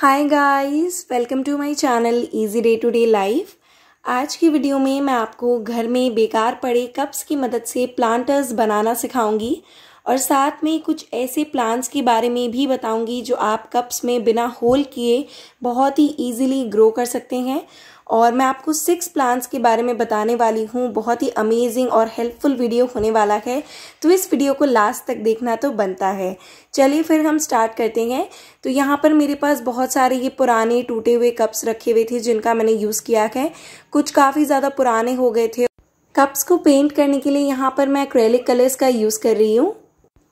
hi guys welcome to my channel easy day to day life आज की video में मैं आपको घर में बेकार पड़े कप्स की मदद से प्लांटर्स बनाना सिखाऊंगी और साथ में कुछ ऐसे प्लांट्स के बारे में भी बताऊंगी जो आप कप्स में बिना होल किए बहुत ही इजीली ग्रो कर सकते हैं और मैं आपको सिक्स प्लांट्स के बारे में बताने वाली हूँ बहुत ही अमेजिंग और हेल्पफुल वीडियो होने वाला है तो इस वीडियो को लास्ट तक देखना तो बनता है चलिए फिर हम स्टार्ट करते हैं तो यहाँ पर मेरे पास बहुत सारे ये पुराने टूटे हुए कप्स रखे हुए थे जिनका मैंने यूज़ किया है कुछ काफ़ी ज़्यादा पुराने हो गए थे कप्स को पेंट करने के लिए यहाँ पर मैं क्रेलिक कलर्स का यूज़ कर रही हूँ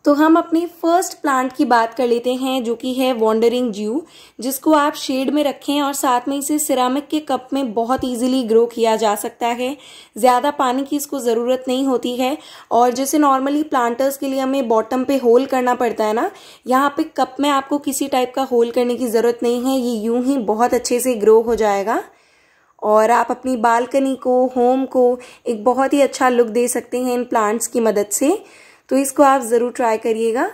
तो हम अपनी फर्स्ट प्लांट की बात कर लेते हैं जो कि है वॉन्डरिंग ज्यू जिसको आप शेड में रखें और साथ में इसे सिरामिक के कप में बहुत इजीली ग्रो किया जा सकता है ज़्यादा पानी की इसको ज़रूरत नहीं होती है और जैसे नॉर्मली प्लांटर्स के लिए हमें बॉटम पे होल करना पड़ता है ना यहाँ पे कप में आपको किसी टाइप का होल करने की ज़रूरत नहीं है ये यूँ ही बहुत अच्छे से ग्रो हो जाएगा और आप अपनी बालकनी को होम को एक बहुत ही अच्छा लुक दे सकते हैं इन प्लांट्स की मदद से तो इसको आप ज़रूर ट्राई करिएगा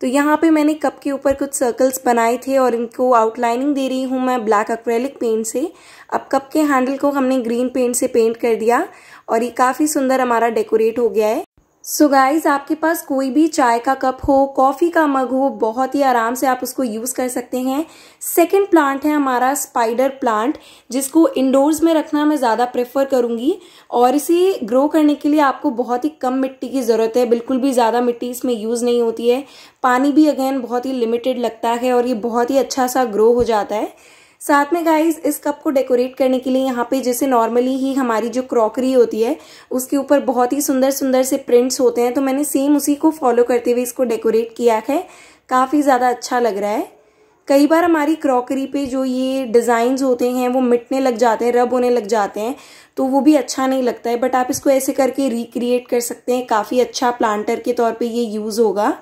तो यहाँ पे मैंने कप के ऊपर कुछ सर्कल्स बनाए थे और इनको आउटलाइनिंग दे रही हूँ मैं ब्लैक अक्रेलिक पेंट से अब कप के हैंडल को हमने ग्रीन पेंट से पेंट कर दिया और ये काफ़ी सुंदर हमारा डेकोरेट हो गया है सो so गाइज आपके पास कोई भी चाय का कप हो कॉफ़ी का मग हो बहुत ही आराम से आप उसको यूज़ कर सकते हैं सेकेंड प्लांट है हमारा स्पाइडर प्लांट जिसको इंडोर्स में रखना मैं ज़्यादा प्रेफर करूँगी और इसे ग्रो करने के लिए आपको बहुत ही कम मिट्टी की ज़रूरत है बिल्कुल भी ज़्यादा मिट्टी इसमें यूज़ नहीं होती है पानी भी अगेन बहुत ही लिमिटेड लगता है और ये बहुत ही अच्छा सा ग्रो हो जाता है साथ में गाइस इस कप को डेकोरेट करने के लिए यहाँ पे जैसे नॉर्मली ही हमारी जो क्रॉकरी होती है उसके ऊपर बहुत ही सुंदर सुंदर से प्रिंट्स होते हैं तो मैंने सेम उसी को फॉलो करते हुए इसको डेकोरेट किया है काफ़ी ज़्यादा अच्छा लग रहा है कई बार हमारी क्रॉकरी पे जो ये डिज़ाइंस होते हैं वो मिटने लग जाते हैं रब होने लग जाते हैं तो वो भी अच्छा नहीं लगता है बट आप इसको ऐसे करके रिक्रिएट कर सकते हैं काफ़ी अच्छा प्लांटर के तौर पर ये यूज़ होगा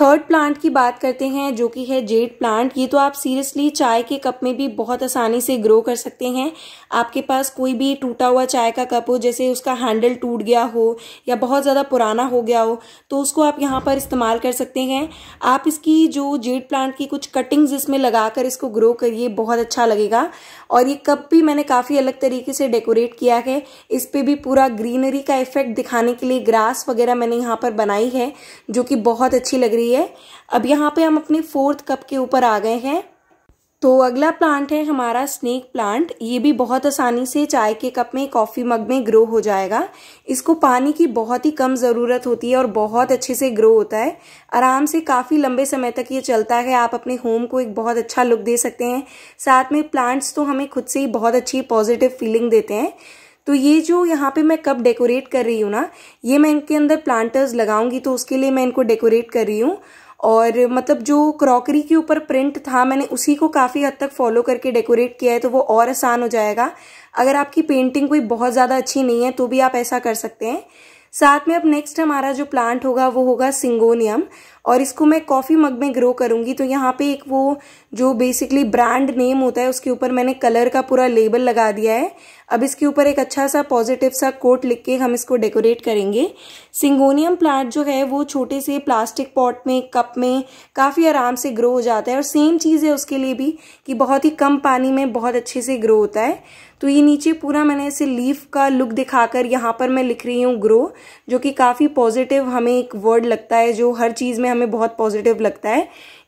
थर्ड प्लांट की बात करते हैं जो कि है जेड प्लांट ये तो आप सीरियसली चाय के कप में भी बहुत आसानी से ग्रो कर सकते हैं आपके पास कोई भी टूटा हुआ चाय का कप हो जैसे उसका हैंडल टूट गया हो या बहुत ज़्यादा पुराना हो गया हो तो उसको आप यहाँ पर इस्तेमाल कर सकते हैं आप इसकी जो जेड प्लांट की कुछ कटिंग्स इसमें लगा कर इसको ग्रो करिए बहुत अच्छा लगेगा और ये कप भी मैंने काफ़ी अलग तरीके से डेकोरेट किया है इस पर भी पूरा ग्रीनरी का इफेक्ट दिखाने के लिए ग्रास वगैरह मैंने यहाँ पर बनाई है जो कि बहुत अच्छी लग रही है अब यहाँ पे हम अपने फोर्थ कप के ऊपर आ गए हैं तो अगला प्लांट है हमारा स्नेक प्लांट ये भी बहुत आसानी से चाय के कप में कॉफ़ी मग में ग्रो हो जाएगा इसको पानी की बहुत ही कम ज़रूरत होती है और बहुत अच्छे से ग्रो होता है आराम से काफ़ी लंबे समय तक ये चलता है आप अपने होम को एक बहुत अच्छा लुक दे सकते हैं साथ में प्लांट्स तो हमें खुद से ही बहुत अच्छी पॉजिटिव फीलिंग देते हैं तो ये जो यहाँ पे मैं कप डेकोरेट कर रही हूँ ना ये मैं इनके अंदर प्लांटर्स लगाऊंगी तो उसके लिए मैं इनको डेकोरेट कर रही हूँ और मतलब जो क्रॉकरी के ऊपर प्रिंट था मैंने उसी को काफ़ी हद तक फॉलो करके डेकोरेट किया है तो वो और आसान हो जाएगा अगर आपकी पेंटिंग कोई बहुत ज़्यादा अच्छी नहीं है तो भी आप ऐसा कर सकते हैं साथ में अब नेक्स्ट हमारा जो प्लांट होगा वो होगा सिंगोनियम और इसको मैं कॉफ़ी मग में ग्रो करूँगी तो यहाँ पे एक वो जो बेसिकली ब्रांड नेम होता है उसके ऊपर मैंने कलर का पूरा लेबल लगा दिया है अब इसके ऊपर एक अच्छा सा पॉजिटिव सा कोट लिख के हम इसको डेकोरेट करेंगे सिंगोनियम प्लांट जो है वो छोटे से प्लास्टिक पॉट में कप में काफ़ी आराम से ग्रो हो जाता है और सेम चीज़ है उसके लिए भी कि बहुत ही कम पानी में बहुत अच्छे से ग्रो होता है तो ये नीचे पूरा मैंने ऐसे लीफ का लुक दिखाकर यहाँ पर मैं लिख रही हूँ ग्रो जो कि काफ़ी पॉजिटिव हमें एक वर्ड लगता है जो हर चीज़ में हमें बहुत पॉजिटिव लगता है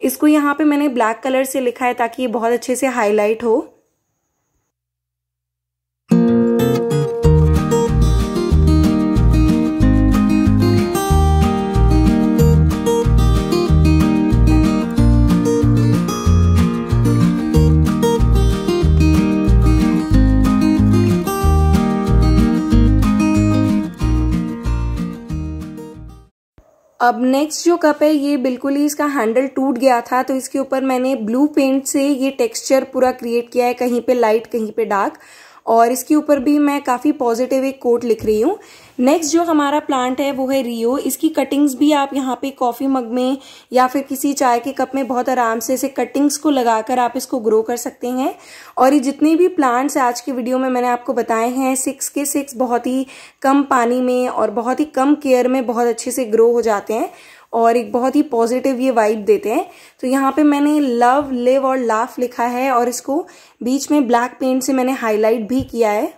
इसको यहाँ पे मैंने ब्लैक कलर से लिखा है ताकि ये बहुत अच्छे से हाईलाइट हो अब नेक्स्ट जो कप है ये बिल्कुल ही इसका हैंडल टूट गया था तो इसके ऊपर मैंने ब्लू पेंट से ये टेक्सचर पूरा क्रिएट किया है कहीं पे लाइट कहीं पे डार्क और इसके ऊपर भी मैं काफ़ी पॉजिटिव एक कोट लिख रही हूँ नेक्स्ट जो हमारा प्लांट है वो है रियो इसकी कटिंग्स भी आप यहाँ पे कॉफ़ी मग में या फिर किसी चाय के कप में बहुत आराम से इसे कटिंग्स को लगाकर आप इसको ग्रो कर सकते हैं और ये जितने भी प्लांट्स आज के वीडियो में मैंने आपको बताए हैं सिक्स के सिक्स बहुत ही कम पानी में और बहुत ही कम केयर में बहुत अच्छे से ग्रो हो जाते हैं और एक बहुत ही पॉजिटिव ये वाइब देते हैं तो यहाँ पे मैंने लव लिव और लाफ लिखा है और इसको बीच में ब्लैक पेंट से मैंने हाईलाइट भी किया है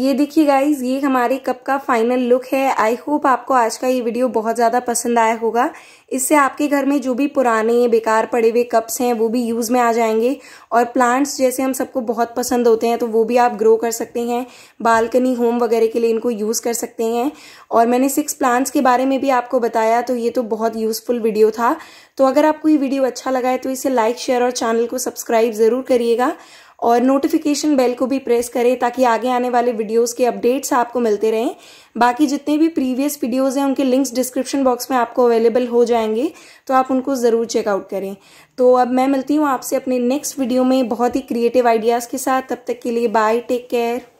ये देखिए गाइज ये हमारे कप का फाइनल लुक है आई होप आपको आज का ये वीडियो बहुत ज़्यादा पसंद आया होगा इससे आपके घर में जो भी पुराने बेकार पड़े हुए कप्स हैं वो भी यूज़ में आ जाएंगे और प्लांट्स जैसे हम सबको बहुत पसंद होते हैं तो वो भी आप ग्रो कर सकते हैं बालकनी होम वगैरह के लिए इनको यूज़ कर सकते हैं और मैंने सिक्स प्लांट्स के बारे में भी आपको बताया तो ये तो बहुत यूज़फुल वीडियो था तो अगर आपको ये वीडियो अच्छा लगा है तो इसे लाइक शेयर और चैनल को सब्सक्राइब ज़रूर करिएगा और नोटिफिकेशन बेल को भी प्रेस करें ताकि आगे आने वाले वीडियोस के अपडेट्स आपको मिलते रहें बाकी जितने भी प्रीवियस वीडियोस हैं उनके लिंक्स डिस्क्रिप्शन बॉक्स में आपको अवेलेबल हो जाएंगे तो आप उनको ज़रूर चेकआउट करें तो अब मैं मिलती हूँ आपसे अपने नेक्स्ट वीडियो में बहुत ही क्रिएटिव आइडियाज़ के साथ तब तक के लिए बाय टेक केयर